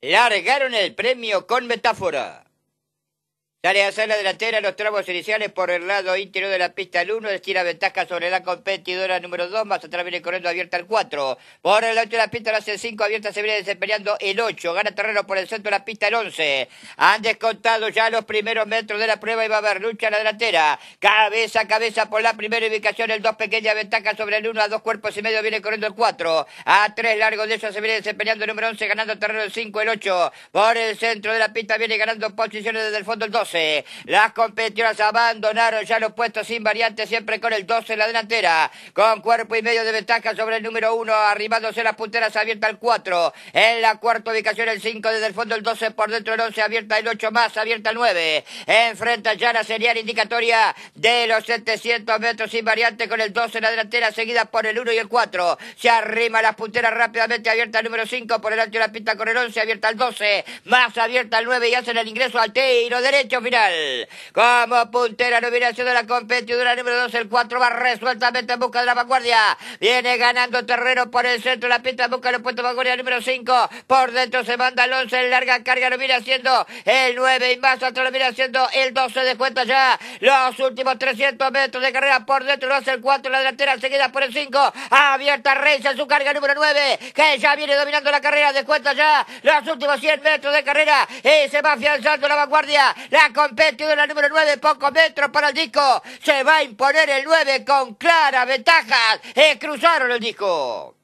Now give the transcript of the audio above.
largaron el premio con metáfora. Sale a la delantera los tramos iniciales por el lado interior de la pista el 1, estira ventaja sobre la competidora número 2, más atrás viene corriendo abierta el 4. Por el lado de la pista la hace el 5, abierta se viene desempeñando el 8, gana terreno por el centro de la pista el 11. Han descontado ya los primeros metros de la prueba y va a haber lucha en la delantera. Cabeza a cabeza por la primera ubicación, el 2 pequeña ventaja sobre el 1, a dos cuerpos y medio viene corriendo el 4. A tres largos de ellos se viene desempeñando el número 11, ganando terreno el 5, el 8. Por el centro de la pista viene ganando posiciones desde el fondo el 2. Las competidoras abandonaron ya los puestos sin variante, siempre con el 12 en la delantera. Con cuerpo y medio de ventaja sobre el número 1, arrimándose las punteras abierta el 4. En la cuarta ubicación el 5 desde el fondo el 12 por dentro el 11, abierta el 8 más, abierta el 9. Enfrenta ya la serial indicatoria de los 700 metros sin variante con el 12 en la delantera, seguida por el 1 y el 4. Se arrima las punteras rápidamente, abierta el número 5 por el alto de la pista con el 11, abierta el 12, más abierta el 9 y hacen el ingreso al tiro derecho final. Como puntera viene haciendo la competidora número 2, el 4 va resueltamente en busca de la vanguardia. Viene ganando terreno por el centro, la pinta, busca los puestos vanguardia número 5. Por dentro se manda el 11 en larga carga, lo viene haciendo el 9 y más atrás lo viene haciendo el 12 de cuenta ya. Los últimos 300 metros de carrera por dentro lo hace el 4, la delantera seguida por el 5. Abierta Reyes en su carga número 9, que ya viene dominando la carrera de cuenta ya. Los últimos 100 metros de carrera y se va afianzando la vanguardia. La va en la número 9, poco metro para el disco. Se va a imponer el 9 con claras ventajas. Eh, cruzaron el disco.